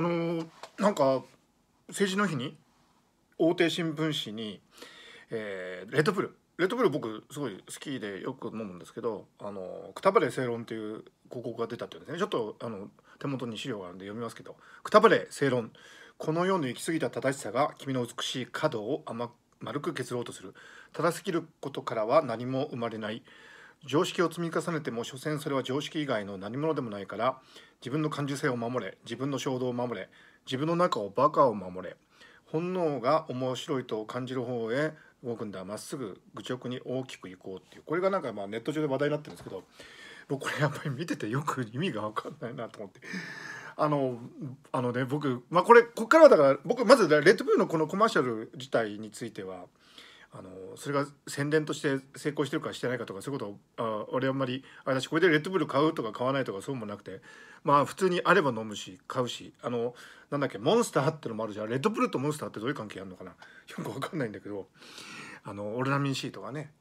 あのー、なんか政治の日に大手新聞紙に、えー、レッドブルレッドブル僕すごい好きでよく飲むんですけどあのくたばれ正論という広告が出たっていうんですねちょっとあの手元に資料があるんで読みますけど「くたばれ正論この世の行き過ぎた正しさが君の美しい角を甘丸く削ろうとする正しすぎることからは何も生まれない常識を積み重ねても所詮それは常識以外の何者でもないから自分の感受性を守れ自分の衝動を守れ自分の中をバカを守れ本能が面白いと感じる方へ動くんだまっすぐ愚直に大きくいこうっていうこれがなんかまあネット上で話題になってるんですけど僕これやっぱり見ててよく意味が分かんないなと思って。あのあのね僕、まあ、これこっからはだから僕まずレッドブルのこのコマーシャル自体についてはあのそれが宣伝として成功してるかしてないかとかそういうことをあ俺あんまりあ私これでレッドブル買うとか買わないとかそうもなくてまあ普通にあれば飲むし買うしあのなんだっけモンスターってのもあるじゃんレッドブルとモンスターってどういう関係あるのかな よく分かんないんだけどあのオルナミン C とかね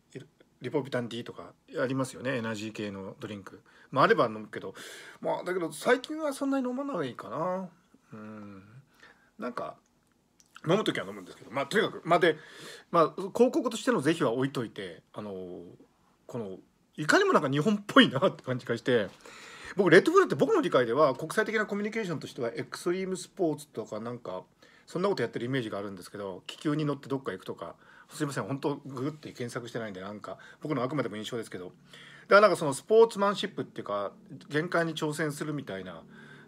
リポビタン D とかありますよねエナジー系のドリンクまああれば飲むけどまあだけど最近はそんなに飲まないかなうんなんか飲む時は飲むんですけどまあとにかくまあで、まあ、広告としての是非は置いといてあのこのいかにもなんか日本っぽいなって感じがして僕レッドブルって僕の理解では国際的なコミュニケーションとしてはエクストリームスポーツとかなんかそんなことやってるイメージがあるんですけど気球に乗ってどっか行くとかすいません本当ググって検索してないんでなんか僕のあくまでも印象ですけどだからなんかそのスポーツマンシップっていうか限界に挑戦するみたいな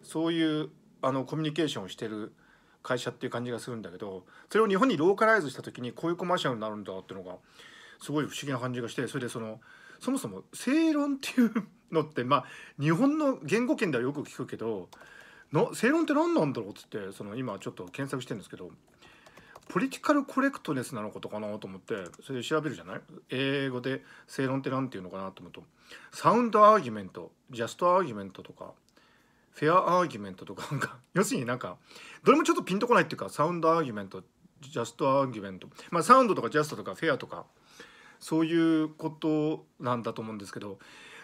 そういうあのコミュニケーションをしてる会社っていう感じがするんだけどそれを日本にローカライズした時にこういうコマーシャルになるんだっていうのがすごい不思議な感じがしてそれでそのそもそも正論っていうのってまあ日本の言語圏ではよく聞くけどの正論って何なんだろうっつってその今ちょっと検索してるんですけどポリティカルコレクトネスなのことかなと思ってそれで調べるじゃない英語で正論って何て言うのかなと思うとサウンドアーギュメントジャストアーギュメントとかフェアアーギュメントとかなんか 要するになんかどれもちょっとピンとこないっていうかサウンドアーギュメントジャストアーギュメントまあサウンドとかジャストとかフェアとかそういうことなんだと思うんですけど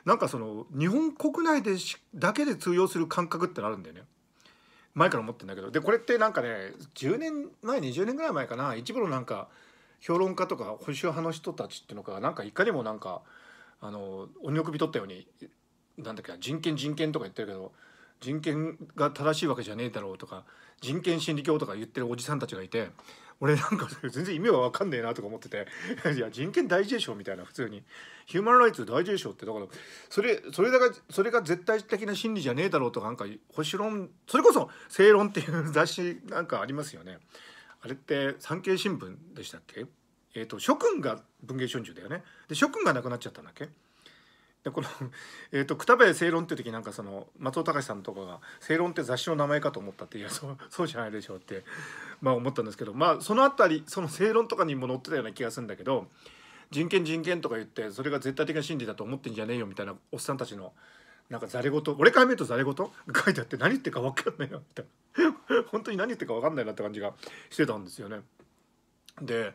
なんかその日本国内でしだけで通用する感覚ってあるんだよね。前から思ってんだけどでこれってなんかね10年前20年ぐらい前かな一部のなんか評論家とか保守派の人たちっていうのがなんかいかにもなんかあの鬼の首取ったようになんだっけ人権人権とか言ってるけど人権が正しいわけじゃねえだろうとか人権心理教とか言ってるおじさんたちがいて俺なんか全然意味は分かんねえなとか思ってて いや人権大事でしょみたいな普通にヒューマンライツ大事でしょってだからそれそれだがそれが絶対的な心理じゃねえだろうとかなんか保守論それこそ「正論」っていう雑誌なんかありますよねあれって産経新聞でしたっけえっ、ー、と諸君が文藝春秋だよねで諸君が亡くなっちゃったんだっけでこの、えーと「くたべ正論」っていう時なんかその松尾隆さんとかが「正論って雑誌の名前かと思った」って「い やそうそうじゃないでしょ」うって、まあ、思ったんですけどまあそのあたりその正論とかにも載ってたような気がするんだけど人権人権とか言ってそれが絶対的な真理だと思ってんじゃねえよみたいなおっさんたちのなんかざれ言俺から見るとざれ言書いてあって何言ってるか分かんないなみたいな 本当に何言ってるか分かんないなって感じがしてたんですよね。で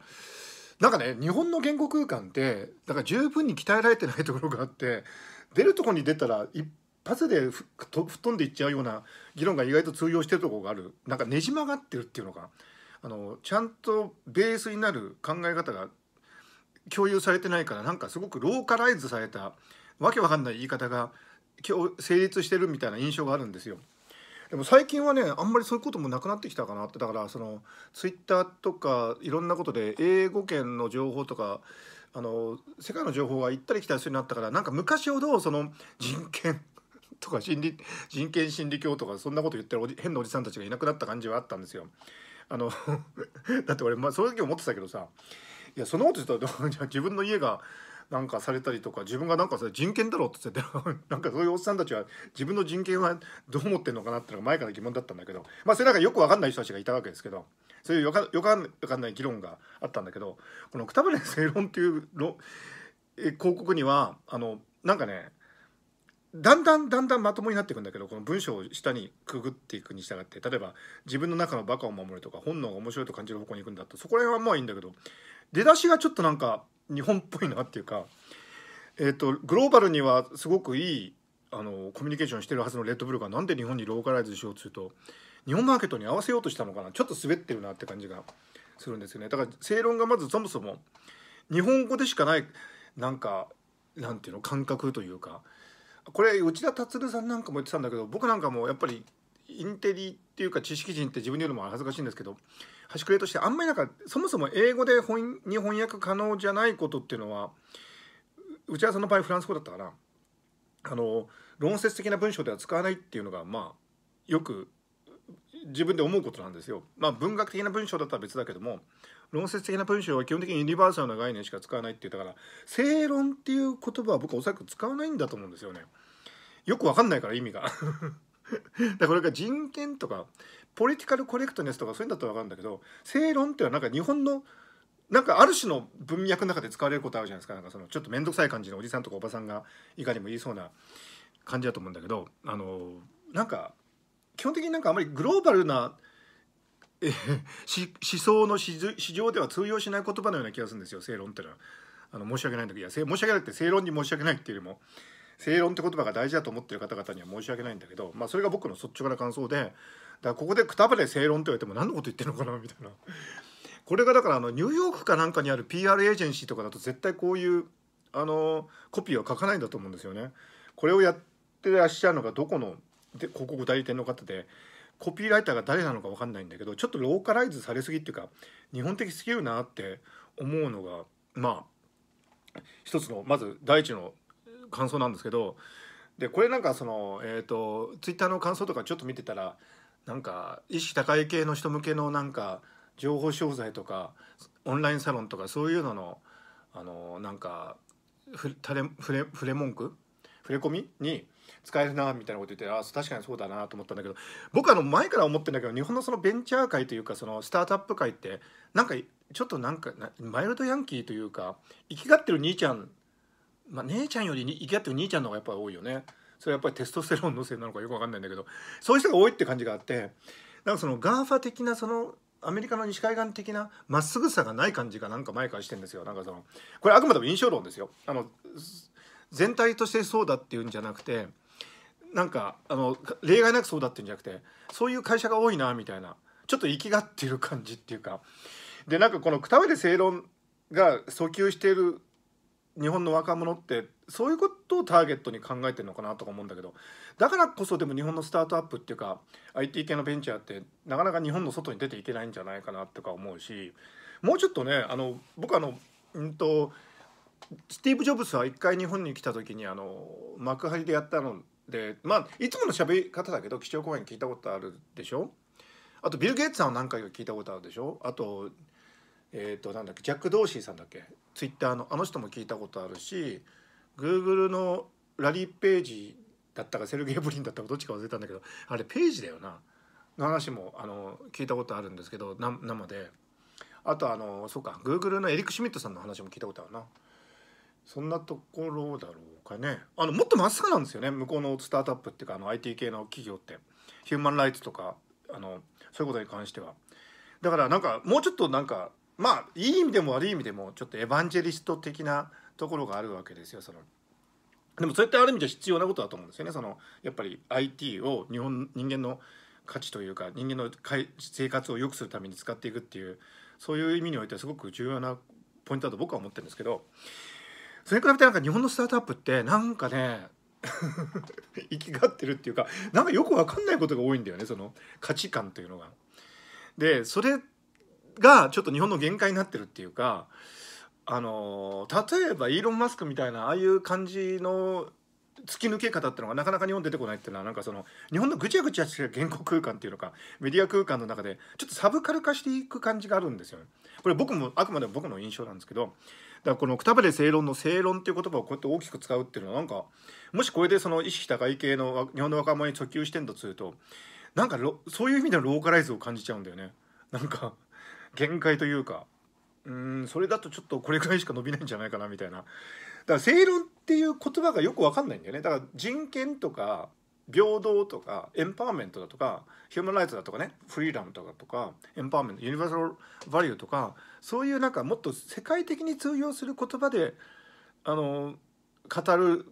なんかね日本の言語空間ってだから十分に鍛えられてないところがあって出るとこに出たら一発で吹っ飛んでいっちゃうような議論が意外と通用してるとこがあるなんかねじ曲がってるっていうのかあのちゃんとベースになる考え方が共有されてないからなんかすごくローカライズされたわけわかんない言い方が成立してるみたいな印象があるんですよ。でも最近はねあんまりそういうこともなくなってきたかなってだからそのツイッターとかいろんなことで英語圏の情報とかあの世界の情報が行ったり来たりするようになったからなんか昔ほどその人権 とか心理人権心理教とかそんなこと言ってる変なおじさんたちがいなくなった感じはあったんですよ。あの だって俺、まあ、その時思ってたけどさいやそんなこと言ったら自分の家がなんかされたりとか自分がなんかそれ人権だろうって言って なんかそういうおっさんたちは自分の人権はどう思ってんのかなっていうのが前から疑問だったんだけどまあそれなんかよく分かんない人たちがいたわけですけどそういうよか分かんかんない議論があったんだけどこの「くたブレ正論」っていう 広告にはあのなんかねだんだんだんだんまともになっていくんだけどこの文章を下にくぐっていくに従って例えば自分の中のバカを守るとか本能が面白いと感じる方向に行くんだとそこら辺はまあいいんだけど出だしがちょっとなんか日本っぽいなっていうか、えーと、グローバルにはすごくいいあのコミュニケーションしてるはずのレッドブルがなんで日本にローカライズしようとすうと日本マーケットに合わせようとしたのかなちょっと滑ってるなって感じがするんですよねだから正論がまずそもそも日本語でしかないなんかなんていうの感覚というかこれ内田達さんなんかも言ってたんだけど僕なんかもやっぱりインテリっていうか知識人って自分で言うのも恥ずかしいんですけど端くれとしてあんまりなんかそもそも英語で本に翻訳可能じゃないことっていうのはうちはその場合フランス語だったかなあの論説的な文章では使わないっていうのがまあよく自分で思うことなんですよ。まあ、文学的な文章だったら別だけども論説的な文章は基本的にユニバーサルな概念しか使わないって言ったから正論っていう言葉は僕はおそらく使わないんだと思うんですよね。よくわかんないから意味が だこれが人権とかポリティカルコレクトネスとかそういうんだったら分かるんだけど正論っていうのはなんか日本のなんかある種の文脈の中で使われることあるじゃないですかなんかそのちょっと面倒くさい感じのおじさんとかおばさんがいかにも言いそうな感じだと思うんだけどあのなんか基本的になんかあまりグローバルな 思想の市場では通用しない言葉のような気がするんですよ正論っていうのは。あの申し訳ないんだけどいや申し訳なって正論に申し訳ないっていうよりも正論って言葉が大事だと思ってる方々には申し訳ないんだけど、まあ、それが僕の率直な感想でだからここでくたばれ正論って言われても何のこと言ってるのかなみたいな。これがだからあのニューヨークかなんかにある PR エージェンシーとかだと絶対こういうあのコピーは書かないんだと思うんですよね。これをやってらっしゃるのがどこので広告代理店の方でコピーライターが誰なのか分かんないんだけどちょっとローカライズされすぎっていうか日本的すぎるなって思うのがまあ一つのまず第一の感想なんですけどでこれなんかその、えーと、ツイッターの感想とかちょっと見てたらなんか意識高い系の人向けのなんか情報商材とかオンラインサロンとかそういうののあのなんかふたれふれ触れ文句触れ込みに使えるなみたいなこと言ってあ確かにそうだなと思ったんだけど僕あの前から思ってんだけど日本のそのベンチャー界というかそのスタートアップ界ってなんかちょっとなんかマイルドヤンキーというか生きがってる兄ちゃんまあ、姉ちゃんより生きがってる兄ちゃんの方がやっぱり多いよねそれはやっぱりテストステロンのせいなのかよく分かんないんだけどそういう人が多いって感じがあってなんかその GAFA 的なそのアメリカの西海岸的なまっすぐさがない感じがなんか前からしてんですよなんかそのこれあくまでも印象論ですよあの全体としてそうだっていうんじゃなくてなんかあの例外なくそうだっていうんじゃなくてそういう会社が多いなみたいなちょっと行きがってる感じっていうかでなんかこの「くたべる正論」が訴求している日本の若者ってそういうことをターゲットに考えてるのかなとか思うんだけどだからこそでも日本のスタートアップっていうか IT 系のベンチャーってなかなか日本の外に出ていけないんじゃないかなとか思うしもうちょっとねあの僕あのうんとスティーブ・ジョブスは一回日本に来た時にあの幕張でやったのでまあいつもの喋り方だけど基調講演聞いたことあるでしょあとビル・ゲイツさんは何回か聞いたことあるでしょあとえっ、ー、となんだっけジャック・ドーシーさんだっけツイッターのあの人も聞いたことあるしグーグルのラリー・ページだったかセルゲイ・ブリンだったかどっちか忘れたんだけどあれページだよなの話もあの聞いたことあるんですけど生であとあのそうかグーグルのエリック・シュミットさんの話も聞いたことあるなそんなところだろうかねあのもっと真っすぐなんですよね向こうのスタートアップっていうかあの IT 系の企業ってヒューマンライツとかあのそういうことに関してはだからなんかもうちょっとなんかまあいい意味でも悪い意味でもちょっとエヴァンジェリスト的なところがあるわけですよその。でもそうってある意味じゃ必要なことだと思うんですよね。そのやっぱり IT を日本人間の価値というか人間の生活を良くするために使っていくっていうそういう意味においてはすごく重要なポイントだと僕は思ってるんですけどそれに比べてなんか日本のスタートアップってなんかね 生きがってるっていうかなんかよく分かんないことが多いんだよねその価値観というのが。でそれがちょっと日本の限界になってるっていうかあの例えばイーロン・マスクみたいなああいう感じの突き抜け方っていうのがなかなか日本出てこないっていうのはなんかその日本のぐちゃぐちゃした言語空間っていうのかメディア空間の中でちょっとサブカル化していく感じがあるんですよね。これ僕もあくまでも僕の印象なんですけどだからこの「くたばれ正論」の「正論」っていう言葉をこうやって大きく使うっていうのはなんかもしこれでその意識高い系の日本の若者に訴求してんだとするとなんかそういう意味でのローカライズを感じちゃうんだよね。なんか限界というかうんそれだとちょっとこれぐらいしか伸びないんじゃないかなみたいなだから正論っていう言葉がよく分かんないんだよねだから人権とか平等とかエンパワーメントだとかヒューマンライツだとかねフリーダムとかとかエンパワーメントユニバーサルバリューとかそういうなんかもっと世界的に通用する言葉であの語る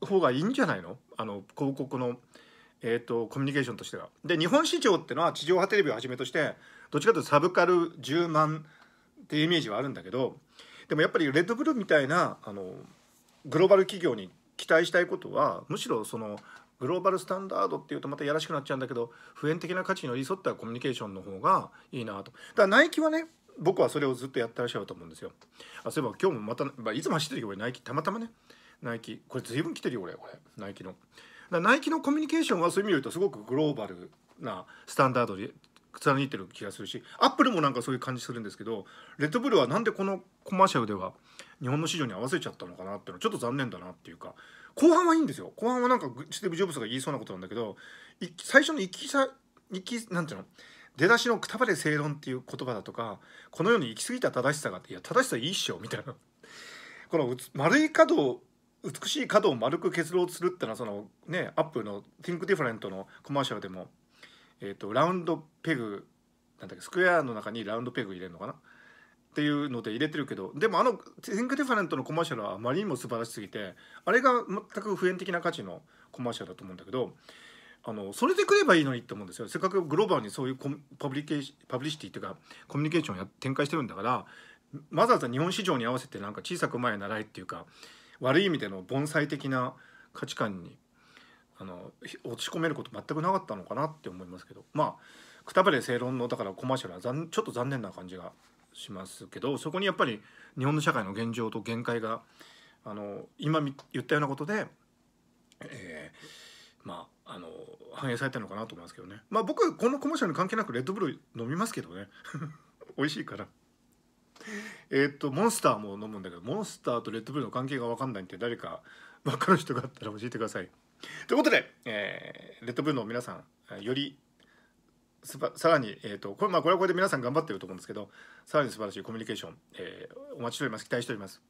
方がいいんじゃないのあの広告の、えーと、とコミュニケーションとしては。で日本市場ってのは地上波テレビをはじめとしてどっちかというとサブカル10万っていうイメージはあるんだけどでもやっぱりレッドブルみたいなあのグローバル企業に期待したいことはむしろそのグローバルスタンダードっていうとまたやらしくなっちゃうんだけど普遍的な価値に寄り添ったコミュニケーションの方がいいなと。だからナイキはね僕はそれをずっとやってらっしゃると思うんですよ。あそういえば今日もまた、まあ、いつも走ってるけどナイキたまたまねナイキこれ随分来てるよ俺これナイキの。ナイキのコミュニケーションはそういう意味で言うとすごくグローバルなスタンダードで貫いてる気がするしアップルもなんかそういう感じするんですけどレッドブルはなんでこのコマーシャルでは日本の市場に合わせちゃったのかなっていうのはちょっと残念だなっていうか後半はいいんですよ後半はなんかスティーブ・ジョブズが言いそうなことなんだけど最初の行きさいきなんていうの出だしの「くたばれ正論」っていう言葉だとかこのように行き過ぎた正しさがあって「いや正しさいいっしょ」みたいなこの丸い角を美しい角を丸く結論するってのはそのねアップルの「Think Different」のコマーシャルでもえーと、ラウンドペグなんだっけスクエアの中にラウンドペグ入れるのかなっていうので入れてるけどでもあの「シンクデファレント」のコマーシャルはあまりにも素晴らしすぎてあれが全く普遍的な価値のコマーシャルだと思うんだけどあのそれでくればいいのにって思うんですよせっかくグローバルにそういうコパブリケパブリシティというかコミュニケーションを展開してるんだからわざわざ日本市場に合わせてなんか小さく前習いっていうか悪い意味での盆栽的な価値観にあの落ち込めること全くなかったのかなって思いますけどまあくたばれ正論のだからコマーシャルはちょっと残念な感じがしますけどそこにやっぱり日本の社会の現状と限界があの今言ったようなことで、えー、まああの反映されてるのかなと思いますけどねまあ僕このコマーシャルに関係なくレッドブル飲みますけどね 美味しいから。えー、っとモンスターも飲むんだけどモンスターとレッドブルの関係が分かんないって誰か分かる人があったら教えてください。ということで、えー、レッドブルの皆さんよりさらに、えーとこれまあ、これはこれで皆さん頑張ってると思うんですけどさらに素晴らしいコミュニケーション、えー、お待ちしております期待しております。